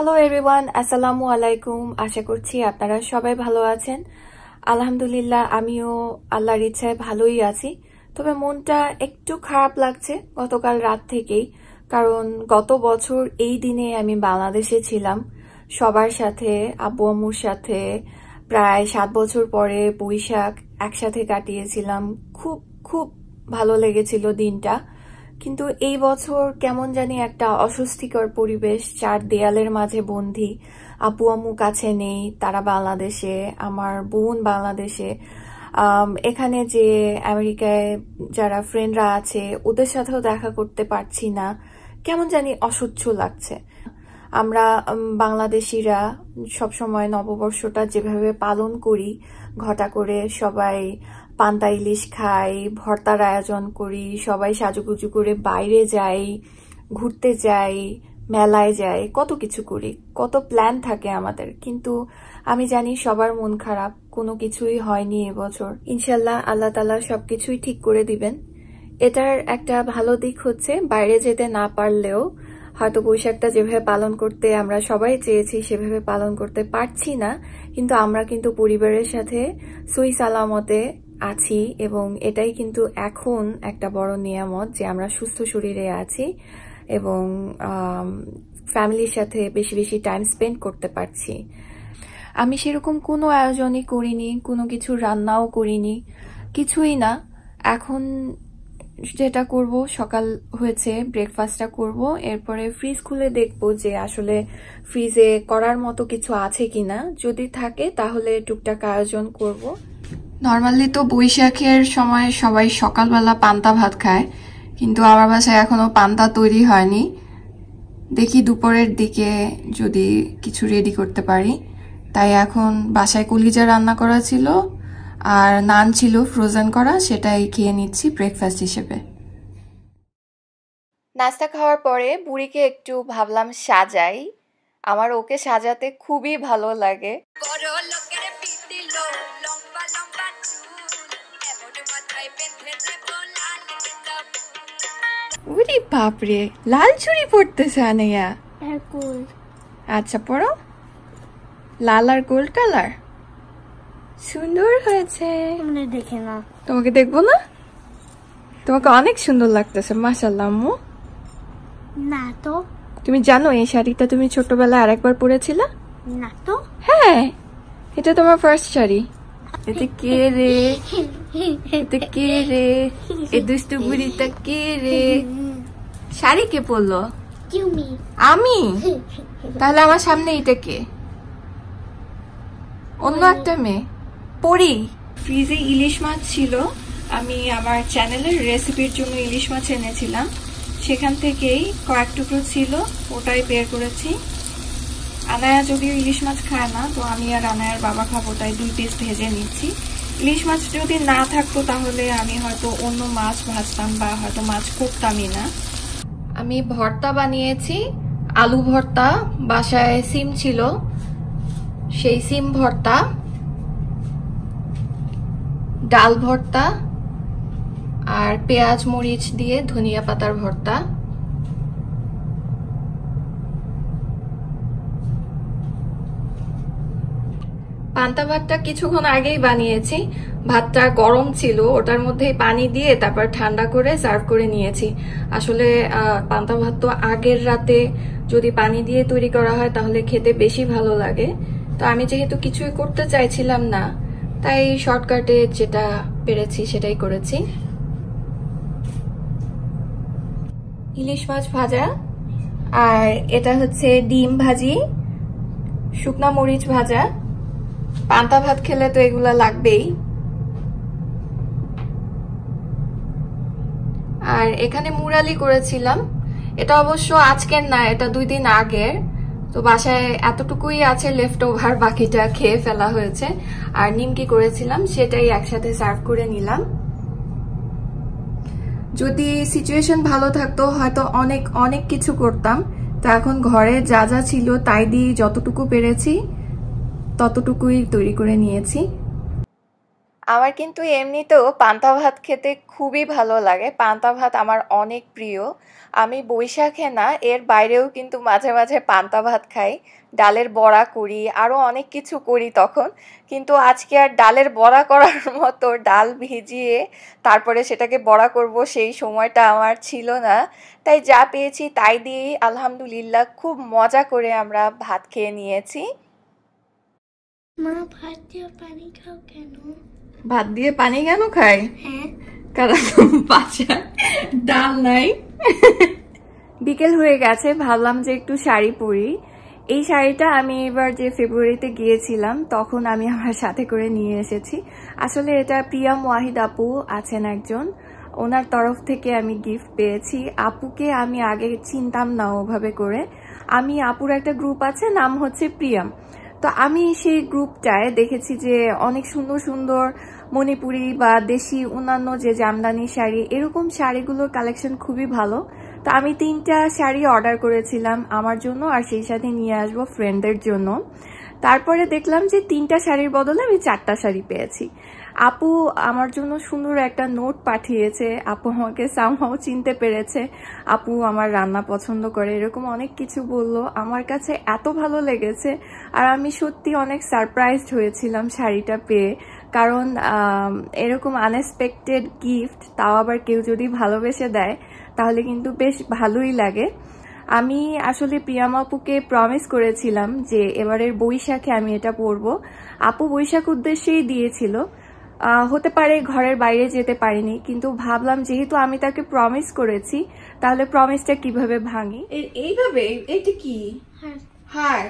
Hello everyone আসসালামু আলাইকুম আশা করছি আপনারা সবাই ভালো আছেন আলহামদুলিল্লাহ আমিও আল্লাহর ইচ্ছায় ভালোই আছি তবে মনটা একটু খারাপ লাগছে গতকাল রাত থেকেই কারণ গত বছর এই দিনে আমি বাংলাদেশে ছিলাম সবার সাথে আব্বু আম্মুর সাথে প্রায় সাত বছর পরে বৈশাখ একসাথে কাটিয়েছিলাম খুব খুব ভালো লেগেছিল দিনটা কিন্তু এই বছর কেমন জানি একটা অস্বস্তিকর পরিবেশ চার দেয়ালের মাঝে বন্দি আপু আমু কাছে নেই তারা বাংলাদেশে আমার বোন বাংলাদেশে এখানে যে আমেরিকায় যারা ফ্রেন্ডরা আছে ওদের সাথেও দেখা করতে পারছি না কেমন জানি অসহ্য লাগছে আমরা বাংলাদেশিরা সবসময় নববর্ষটা যেভাবে পালন করি ঘটা করে সবাই পান্তা ইলিশ খাই ভর্তার আয়োজন করি সবাই সাজুগুজু করে বাইরে যাই ঘুরতে যাই মেলায় যাই কত কিছু করি কত প্ল্যান থাকে আমাদের কিন্তু আমি জানি সবার মন খারাপ কোনো কিছুই হয়নি এবছর ইনশাল্লাহ আল্লাহ তালা সবকিছুই ঠিক করে দিবেন এটার একটা ভালো দিক হচ্ছে বাইরে যেতে না পারলেও হয়তো বৈশাখটা যেভাবে পালন করতে আমরা সবাই চেয়েছি সেভাবে পালন করতে পারছি না কিন্তু আমরা কিন্তু পরিবারের সাথে সুই সালামতে আছি এবং এটাই কিন্তু এখন একটা বড় নিয়ামত যে আমরা সুস্থ শরীরে আছি এবং ফ্যামিলির সাথে বেশি বেশি টাইম স্পেন্ড করতে পারছি আমি সেরকম কোনো আয়োজনই করিনি কোনো কিছু রান্নাও করিনি কিছুই না এখন যেটা করব সকাল হয়েছে ব্রেকফাস্টটা করব এরপরে ফ্রিজ খুলে দেখব যে আসলে ফ্রিজে করার মতো কিছু আছে কিনা যদি থাকে তাহলে টুকটাক আয়োজন করব নর্মালি তো বৈশাখের সময় সবাই সকালবেলা পান্তা ভাত খায় কিন্তু আমার বাসায় এখনও পান্তা তৈরি হয়নি দেখি দুপুরের দিকে যদি কিছু রেডি করতে পারি তাই এখন বাসায় কলিজা রান্না করা ছিল আর নান ছিল ফ্রোজেন করা সেটাই খেয়ে নিচ্ছি ব্রেকফাস্ট হিসেবে নাস্তা খাওয়ার পরে বুড়িকে একটু ভাবলাম সাজাই আমার ওকে সাজাতে খুবই ভালো লাগে ওরে বাপরে লাল চুড়ি পরতেছে আনাইয়া আচ্ছা পড়ো লাল আর গোল্ড কালার সুন্দর হয়েছে দেখে না তোমাকে দেখবো না তোমাকে অনেক সুন্দর লাগতেছে মাসাল্লাহ আম্মু না তো তুমি জানো এই শাড়িটা তুমি ছোটবেলায় আরেকবার পরেছিলে না তো হ্যাঁ এটা তোমার ফার্স্ট শাড়ি এতে কে রে এটা কে রে দুষ্ট বুড়িটা কে রে শাড়ি কে পরলো আমি তাহলে আমার সামনে এটা কে অন্য একটা মেয়ে পড়ি ফ্রিজে ইলিশ মাছ ছিল আমি আমার চ্যানেলের রেসিপির জন্য ইলিশ মাছ এনেছিলাম সেখান থেকেই কয়েক টুকরো ছিল ওটাই বের করেছি আনায়া যদিও ইলিশ মাছ খায় না তো আমি আর আনায়ার বাবা খাবো তাই দুই পিস ভেজে নিচ্ছি ইলিশ মাছ যদি না থাকতো তাহলে আমি হয়তো অন্য মাছ ভাজতাম বা হয়তো মাছ করতামই না আমি ভর্তা বানিয়েছি আলু ভর্তা বাসায় সিম ছিল সেই সিম ভর্তা ডাল ভর্তা আর পেঁয়াজ মরিচ দিয়ে ধনিয়া পাতার ভর্তা পান্তা ভাতটা কিছুক্ষণ আগেই বানিয়েছি ভাতটা গরম ছিল ওটার মধ্যে পানি দিয়ে তারপর ঠান্ডা করে সার্ভ করে নিয়েছি আসলে পান্তা ভাত তো আগের রাতে যদি পানি দিয়ে তৈরি করা হয় তাহলে খেতে বেশি ভালো লাগে তো আমি যেহেতু কিছুই করতে চাইছিলাম না তাই শর্টকাটে যেটা পেরেছি সেটাই করেছি ইলিশ মাছ ভাজা আর এটা হচ্ছে ডিম ভাজি শুকনা মরিচ ভাজা পান্তা ভাত খেলে তো এগুলা লাগবেই আর এখানে মুরালি করেছিলাম এটা অবশ্য আজকের না এটা দুই দিন আগের তো বাসায় এতটুকুই আছে লেফট ওভার বাকিটা খেয়ে ফেলা হয়েছে আর নিমকি করেছিলাম সেটাই একসাথে সার্ভ করে নিলাম যদি সিচুয়েশন ভালো থাকতো হয়তো অনেক অনেক কিছু করতাম তো এখন ঘরে যা যা ছিল তাই দিয়ে যতটুকু পেরেছি ততটুকুই তৈরি করে নিয়েছি আমার কিন্তু এমনিতেও পান্তা ভাত খেতে খুবই ভালো লাগে পান্তা ভাত আমার অনেক প্রিয় আমি বৈশাখে না এর বাইরেও কিন্তু মাঝে মাঝে পান্তা ভাত খাই ডালের বড়া করি আরও অনেক কিছু করি তখন কিন্তু আজকে আর ডালের বড়া করার মতো ডাল ভিজিয়ে তারপরে সেটাকে বড়া করব সেই সময়টা আমার ছিল না তাই যা পেয়েছি তাই দিয়েই আলহামদুলিল্লাহ খুব মজা করে আমরা ভাত খেয়ে নিয়েছি মা ভাত দিয়ে পানি কেন ভাত দিয়ে পানি কেন খাই হ্যাঁ। কারণ বাচ্চা ডাল নাই বিকেল হয়ে গেছে ভাবলাম যে একটু শাড়ি পরি এই শাড়িটা আমি এবার যে ফেব্রুয়ারিতে গিয়েছিলাম তখন আমি আমার সাথে করে নিয়ে এসেছি আসলে এটা প্রিয়া ওয়াহিদ আপু আছেন একজন ওনার তরফ থেকে আমি গিফট পেয়েছি আপুকে আমি আগে চিনতাম না ওভাবে করে আমি আপুর একটা গ্রুপ আছে নাম হচ্ছে প্রিয়াম তো আমি সেই গ্রুপটায় দেখেছি যে অনেক সুন্দর সুন্দর মণিপুরি বা দেশি অন্যান্য যে জামদানি শাড়ি এরকম শাড়িগুলোর কালেকশন খুবই ভালো তো আমি তিনটা শাড়ি অর্ডার করেছিলাম আমার জন্য আর সেই সাথে নিয়ে আসবো ফ্রেন্ডদের জন্য তারপরে দেখলাম যে তিনটা শাড়ির বদলে আমি চারটা শাড়ি পেয়েছি আপু আমার জন্য সুন্দর একটা নোট পাঠিয়েছে আপু আমাকে সামহাও চিনতে পেরেছে আপু আমার রান্না পছন্দ করে এরকম অনেক কিছু বলল আমার কাছে এত ভালো লেগেছে আর আমি সত্যি অনেক সারপ্রাইজড হয়েছিলাম শাড়িটা পেয়ে কারণ এরকম আনএক্সপেক্টেড গিফট তাও আবার কেউ যদি ভালোবেসে দেয় তাহলে কিন্তু বেশ ভালোই লাগে আমি আসলে প্রিয়াম আপুকে প্রমিস করেছিলাম যে এবারের বৈশাখে আমি এটা পরব আপু বৈশাখ উদ্দেশ্যেই দিয়েছিল হতে পারে ঘরের বাইরে যেতে পারিনি কিন্তু ভাবলাম যেহেতু আমি তাকে প্রমিস করেছি তাহলে প্রমিসটা কিভাবে ভাঙি এইভাবে এটা কি হার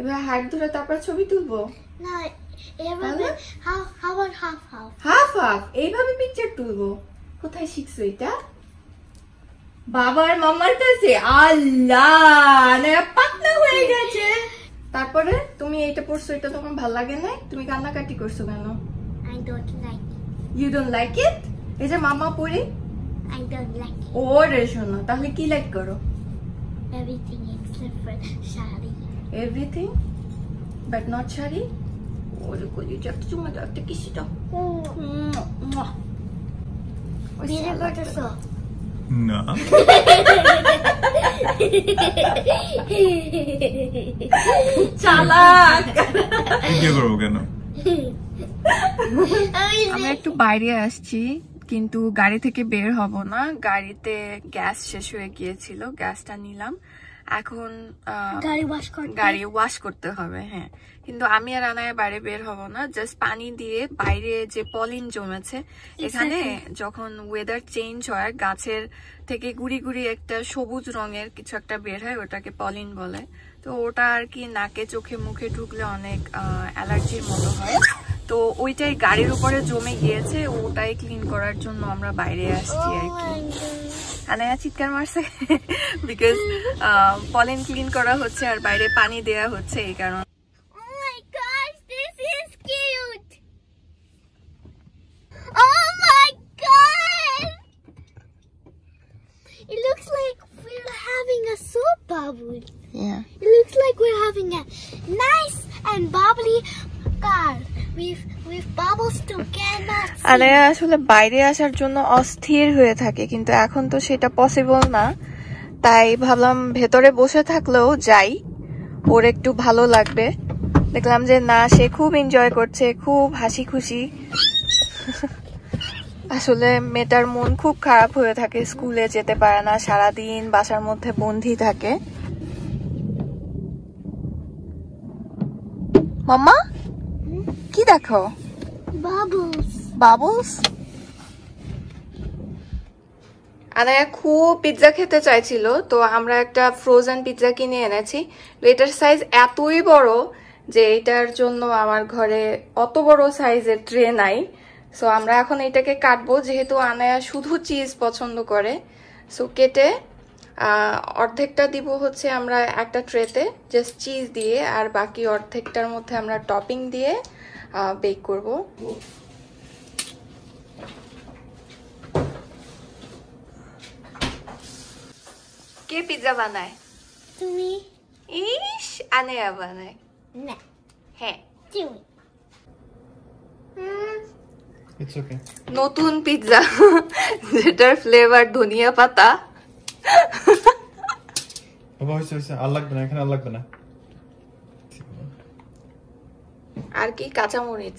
এবার হার ধরে তারপর ছবি তুলবো না হাফ হাফ এইভাবে পিকচার তুলবো কোথায় শিখছো এটা বাবার মামার কাছে আল্লাহ পাতলা হয়ে গেছে তারপরে তুমি এইটা পড়ছো এটা তোমার ভাল লাগে না তুমি কান্নাকাটি করছো কেন I don't like it. You don't like it? Is it mama puri? I don't like it. Order shona. তাহলে কি like karo? Everything except for shari. Everything? But not shari? ওরে কলি যাতে চুমা যাতে কিছু তো। বিয়ে করতেছো? না। চালাক। কি করবো কেন? আমরা একটু বাইরে আসছি কিন্তু গাড়ি থেকে বের হব না গাড়িতে গ্যাস শেষ হয়ে গিয়েছিল গ্যাসটা নিলাম এখন গাড়ি ওয়াশ করতে হবে হ্যাঁ কিন্তু আমি আর আনায় বাইরে বের হব না জাস্ট পানি দিয়ে বাইরে যে পলিন জমেছে এখানে যখন ওয়েদার চেঞ্জ হয় গাছের থেকে গুড়ি গুড়ি একটা সবুজ রঙের কিছু একটা বের হয় ওটাকে পলিন বলে তো ওটা আর কি নাকে চোখে মুখে ঢুকলে অনেক অ্যালার্জির মতো হয় তো ওইটাই গাড়ির উপরে জমে গিয়েছে ওটাই ক্লিন করার জন্য আমরা বাইরে আসছি আর কি আনায়া oh চিৎকার মারছে বিকজ পলেন ক্লিন করা হচ্ছে আর বাইরে পানি দেয়া হচ্ছে এই কারণে আলেয়া আসলে বাইরে আসার জন্য অস্থির হয়ে থাকে কিন্তু এখন তো সেটা পসিবল না তাই ভাবলাম ভেতরে বসে থাকলেও যাই ওর একটু ভালো লাগবে দেখলাম যে না সে খুব এনজয় করছে খুব হাসি খুশি আসলে মেয়েটার মন খুব খারাপ হয়ে থাকে স্কুলে যেতে পারে না সারাদিন বাসার মধ্যে বন্ধি থাকে মাম্মা কি দেখো বাবলস বাবলস আনায়া খুব পিৎজা খেতে চাইছিল তো আমরা একটা ফ্রোজেন পিৎজা কিনে এনেছি এটার সাইজ এতই বড় যে এটার জন্য আমার ঘরে অত বড় সাইজের ট্রে নাই সো আমরা এখন এটাকে কাটবো যেহেতু আনায়া শুধু চিজ পছন্দ করে সো কেটে অর্ধেকটা দিব হচ্ছে আমরা একটা ট্রেতে জাস্ট চিজ দিয়ে আর বাকি অর্ধেকটার মধ্যে আমরা টপিং দিয়ে বেক করবো কে পিৎজা বানায় তুমি ইস আনেয়া বানায় না হ্যাঁ তুমি নতুন পিৎজা যেটার ফ্লেভার ধনিয়া পাতা আর কি কাঁচামরিচ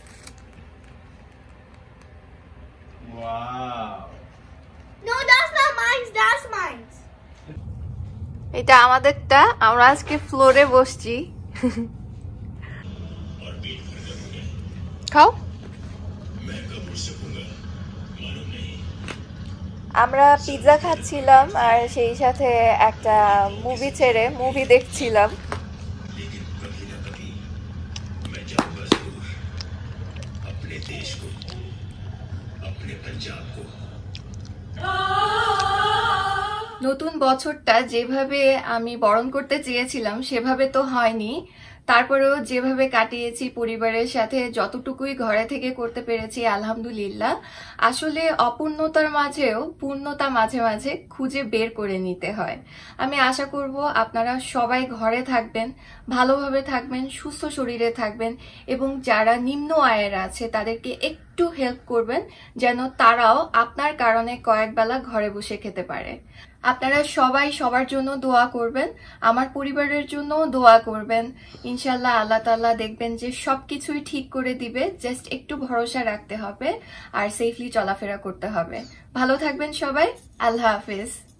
এটা আমাদেরটা আমরা আজকে ফ্লোরে বসছি খাও আমরা পিৎজা খাচ্ছিলাম আর সেই সাথে একটা মুভি ছেড়ে মুভি দেখছিলাম নতুন বছরটা যেভাবে আমি বরণ করতে চেয়েছিলাম সেভাবে তো হয়নি তারপরেও যেভাবে কাটিয়েছি পরিবারের সাথে যতটুকুই ঘরে থেকে করতে পেরেছি আলহামদুলিল্লাহ আসলে অপূর্ণতার মাঝেও পূর্ণতা মাঝে মাঝে খুঁজে বের করে নিতে হয় আমি আশা করব আপনারা সবাই ঘরে থাকবেন ভালোভাবে থাকবেন সুস্থ শরীরে থাকবেন এবং যারা নিম্ন আয়ের আছে তাদেরকে একটু হেল্প করবেন যেন তারাও আপনার কারণে কয়েকবেলা ঘরে বসে খেতে পারে আপনারা সবাই সবার জন্য দোয়া করবেন আমার পরিবারের জন্য দোয়া করবেন ইনশাল্লাহ আল্লাহ তাল্লাহ দেখবেন যে সব কিছুই ঠিক করে দিবে জাস্ট একটু ভরসা রাখতে হবে আর সেফলি চলাফেরা করতে হবে ভালো থাকবেন সবাই আল্লাহ হাফিজ